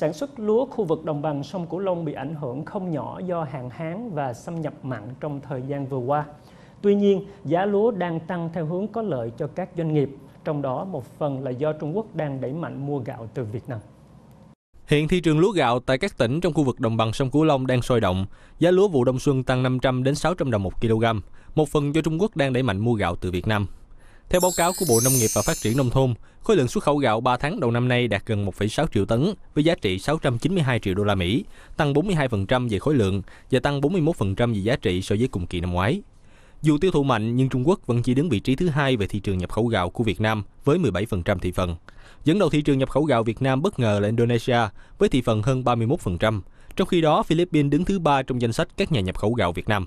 Sản xuất lúa khu vực đồng bằng sông Cửu Long bị ảnh hưởng không nhỏ do hạn hán và xâm nhập mặn trong thời gian vừa qua. Tuy nhiên, giá lúa đang tăng theo hướng có lợi cho các doanh nghiệp, trong đó một phần là do Trung Quốc đang đẩy mạnh mua gạo từ Việt Nam. Hiện thị trường lúa gạo tại các tỉnh trong khu vực đồng bằng sông Cửu Long đang sôi động. Giá lúa vụ đông xuân tăng 500 đến 600 đồng một kg, một phần do Trung Quốc đang đẩy mạnh mua gạo từ Việt Nam. Theo báo cáo của Bộ Nông nghiệp và Phát triển Nông thôn, khối lượng xuất khẩu gạo 3 tháng đầu năm nay đạt gần 1,6 triệu tấn với giá trị 692 triệu đô la Mỹ, tăng 42% về khối lượng và tăng 41% về giá trị so với cùng kỳ năm ngoái. Dù tiêu thụ mạnh nhưng Trung Quốc vẫn chỉ đứng vị trí thứ hai về thị trường nhập khẩu gạo của Việt Nam với 17% thị phần. Dẫn đầu thị trường nhập khẩu gạo Việt Nam bất ngờ là Indonesia với thị phần hơn 31%, trong khi đó Philippines đứng thứ ba trong danh sách các nhà nhập khẩu gạo Việt Nam.